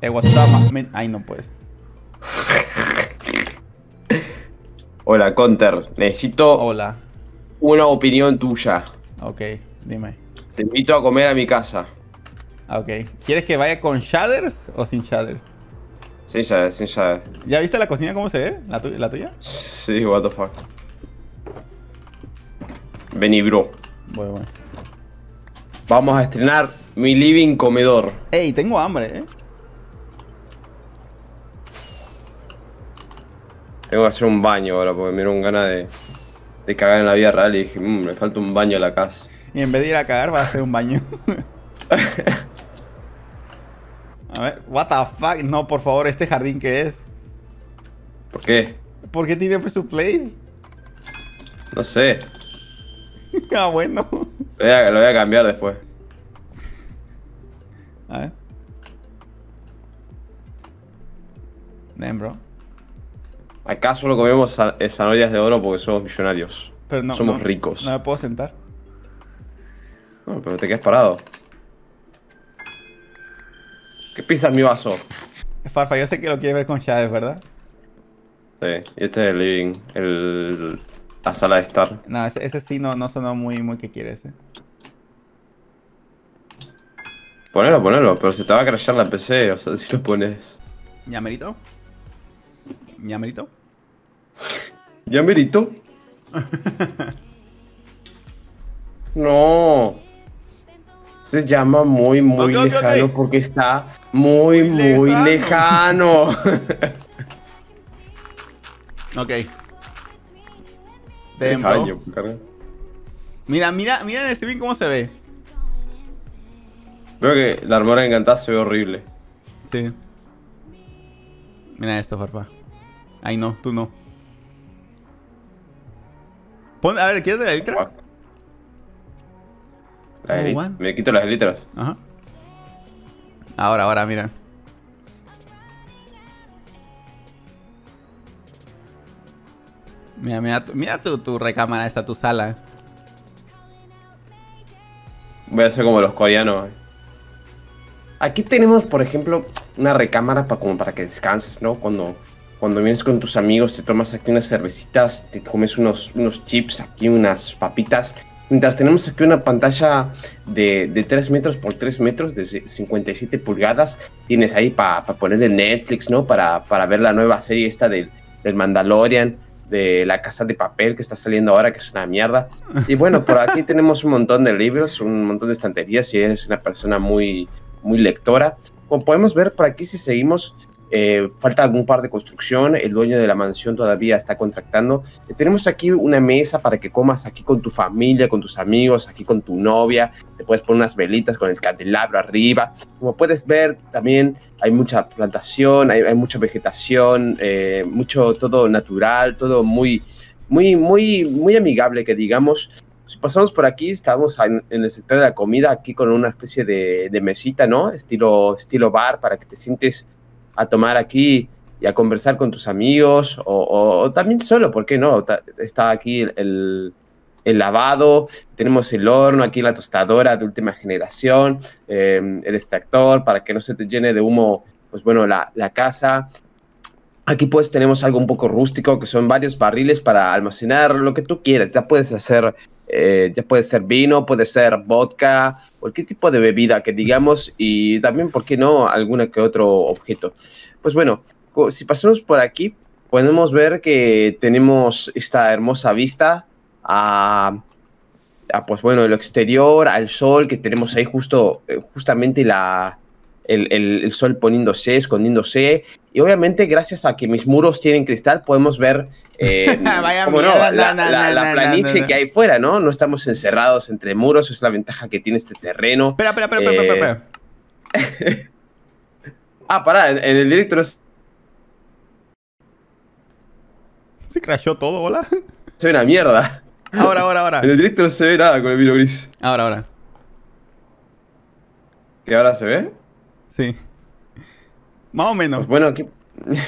Eh, WhatsApp. Ay, no puedes. Hola, Conter. Necesito Hola. una opinión tuya. Ok, dime. Te invito a comer a mi casa. Ah, ok. ¿Quieres que vaya con shaders o sin shaders? Sin shaders, sin shaders ¿Ya viste la cocina cómo se ve? ¿La, tuya? Sí, what the fuck. Vení, bro. Bueno, bueno. Vamos a estrenar mi living comedor. Ey, tengo hambre, eh. Tengo que hacer un baño ahora porque me dieron ganas de, de cagar en la vía real y dije, mmm, me falta un baño en la casa. Y en vez de ir a cagar, va a hacer un baño. a ver, what the fuck? No, por favor, ¿este jardín que es? ¿Por qué? ¿Por qué tiene pues su place? No sé. ah, bueno. Lo voy, a, lo voy a cambiar después. A ver. Ven, bro. Acaso lo comemos eh, zanahorias de oro porque somos millonarios. Pero no, somos ricos. No me puedo sentar. No, pero te quedas parado. ¿Qué pisas mi vaso? Farfa, yo sé que lo quiere ver con chávez ¿verdad? Sí, y este es el living, el, la sala de estar. No, ese, sí no, no sonó muy, muy que quiere ese. Ponelo, ponelo, pero se te va a crashear la PC, o sea, si lo pones. ¿Ya, Merito? ¿Ya merito? ¿Ya no. Se llama muy, muy lejano porque está muy, muy lejano. ok. Mira, mira, mira en streaming cómo se ve. Creo que la armadura encantada se ve horrible. Sí. Mira esto, favor. Ay, no, tú no. a ver, ¿quieres la ah. oh, me quito las letras. Ajá. Ahora, ahora, mira. Mira, mira, mira tu, recámara, esta tu sala. Voy a ser como los coreanos. Aquí tenemos, por ejemplo, una recámara para, como para que descanses, ¿no? Cuando cuando vienes con tus amigos, te tomas aquí unas cervecitas, te comes unos, unos chips, aquí unas papitas. Mientras tenemos aquí una pantalla de, de 3 metros por 3 metros, de 57 pulgadas, tienes ahí para ponerle poner Netflix, ¿no? Para, para ver la nueva serie esta del, Mandalorian, de la casa de papel que está saliendo ahora, que es una mierda. Y bueno, por aquí tenemos un montón de libros, un montón de estanterías, si eres una persona muy, muy lectora. Como podemos ver por aquí, si seguimos, eh, falta algún par de construcción, el dueño de la mansión todavía está contractando. Eh, tenemos aquí una mesa para que comas aquí con tu familia, con tus amigos, aquí con tu novia. Te puedes poner unas velitas con el candelabro arriba. Como puedes ver, también hay mucha plantación, hay, mucha vegetación, eh, mucho todo natural, todo muy, muy, muy, muy amigable que digamos. Si pasamos por aquí, estamos en, el sector de la comida, aquí con una especie de, de mesita, ¿no? Estilo, estilo bar para que te sientes a tomar aquí y a conversar con tus amigos o, también solo, ¿por qué no? Está aquí el, lavado, tenemos el horno, aquí la tostadora de última generación, em, el extractor para que no se te llene de humo, pues bueno, la, la casa. Aquí pues tenemos algo un poco rústico que son varios barriles para almacenar lo que tú quieras. Ya puedes hacer, eh, ya puede ser vino, puede ser vodka, cualquier tipo de bebida que digamos y también, ¿por qué no?, alguna que otro objeto. Pues bueno, si pasamos por aquí, podemos ver que tenemos esta hermosa vista a, pues bueno, el exterior, al sol que tenemos ahí justo, eh, justamente la, el sol poniéndose, escondiéndose, y obviamente, gracias a que mis muros tienen cristal, podemos ver eh, la, planiche que hay fuera, ¿no? No estamos encerrados entre muros, es la ventaja que tiene este terreno. Espera, espera, espera, espera, eh, ah, pará, en, el directo no Se crashó todo, hola. Se ve una mierda. Ahora, ahora, ahora. En el directo no se ve nada con el vino gris. Ahora, ahora. ¿Y ahora se ve? Sí. Más o menos. Pues bueno, aquí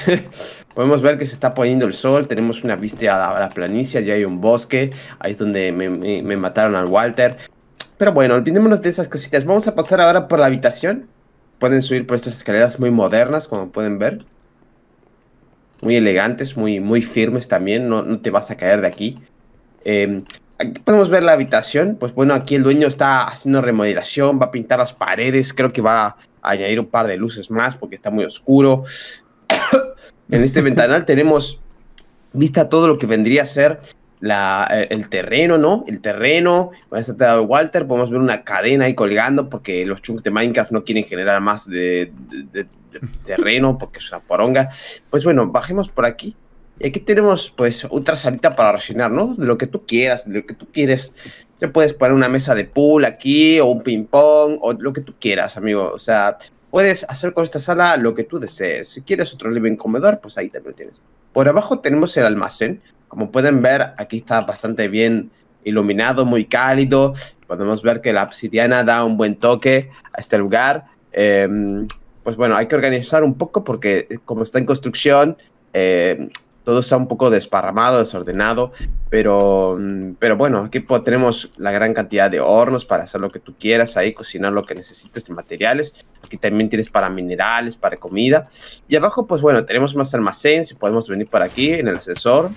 podemos ver que se está poniendo el sol, tenemos una vista a la, planicia, hay un bosque, ahí es donde me, mataron al Walter. Pero bueno, olvidémonos de esas cositas. Vamos a pasar ahora por la habitación. Pueden subir por estas escaleras muy modernas, como pueden ver. Muy elegantes, muy, muy firmes también. No, te vas a caer de aquí. Em, aquí podemos ver la habitación. Pues bueno, aquí el dueño está haciendo remodelación, va a pintar las paredes. Creo que va añadir un par de luces más porque está muy oscuro. en este ventanal tenemos vista todo lo que vendría a ser la, eh, el terreno, ¿no? El terreno, con esta Walter, podemos ver una cadena ahí colgando porque los chunks de Minecraft no quieren generar más de terreno porque es una poronga. Pues bueno, bajemos por aquí y aquí tenemos pues otra salita para rellenar, ¿no? De lo que tú quieras, de lo que tú quieres. Te puedes poner una mesa de pool aquí o un ping pong o lo que tú quieras, amigo. O sea, puedes hacer con esta sala lo que tú desees. Si quieres otro living comedor, pues ahí también lo tienes. Por abajo tenemos el almacén. Como pueden ver, aquí está bastante bien iluminado, muy cálido. Podemos ver que la obsidiana da un buen toque a este lugar. Em, pues bueno, hay que organizar un poco porque eh, como está en construcción, eh, todo está un poco desparramado, desordenado, pero, mm, pero bueno, aquí tenemos la gran cantidad de hornos para hacer lo que tú quieras ahí, cocinar lo que necesites de materiales. Aquí también tienes para minerales, para comida. Y abajo, pues bueno, tenemos más almacén, si podemos venir por aquí en el ascensor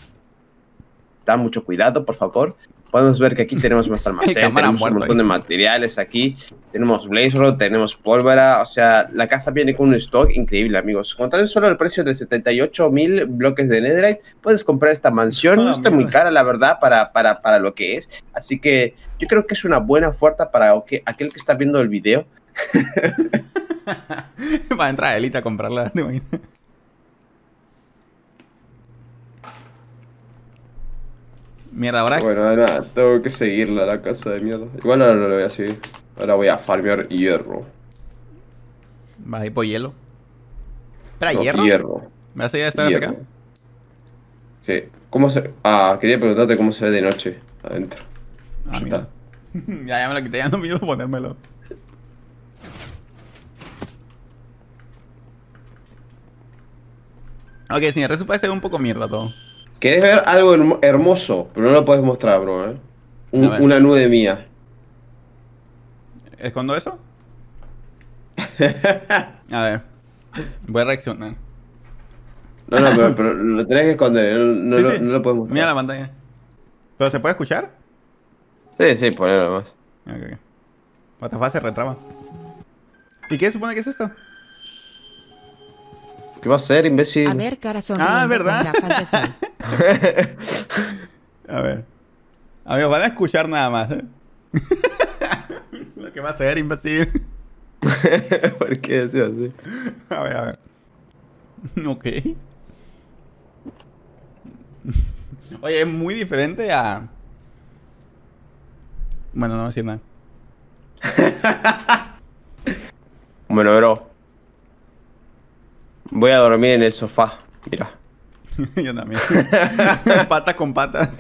mucho cuidado, por favor. Podemos ver que aquí tenemos más almacén, tenemos un montón de materiales aquí. Tenemos Blaze tenemos pólvora. O sea, la casa viene con un stock increíble, amigos. Con solo el precio de 78 mil bloques de Netherite, puedes comprar esta mansión. no está muy cara, la verdad, para, para, para lo que es. Así que yo creo que es una buena oferta para aquel que está viendo el video. Va a entrar a a comprarla, ¿te Mierda, ahora. Bueno, nada, tengo que seguirla a la casa de mierda. Igual ahora no lo voy a seguir. Ahora voy a farmear hierro. ¿Vas a ir por hielo? ¿Espera, hierro? ¿Me vas a ir a estar acá? Sí. ¿Cómo se.? Ah, quería preguntarte cómo se ve de noche adentro. Ah, mira ya, me lo quité, ya no me iba a ponérmelo. Ok, señor, resulta ser un poco mierda todo. ¿Querés ver algo hermoso? Pero no lo puedes mostrar, bro. ¿eh? una nube mía. ¿Escondo eso? a ver. Voy a reaccionar. No, no, pero, lo tenés que esconder. No, lo, podemos. mostrar. Mira la pantalla. ¿Pero se puede escuchar? Sí, sí, ponelo más. Ok, ok. What retrama. retraba. ¿Y qué supone que es esto? ¿Qué va a ser, imbécil? A ver, cara Ah, ah, ¿verdad? a ver. Amigos, van a escuchar nada más. ¿eh? Lo que va a ser, imbécil. ¿Por qué así? A ver, a ver. Ok. Oye, es muy diferente a. Bueno, no voy a decir nada. bueno, bro. Voy a dormir en el sofá. Mira. Yo también. pata con pata.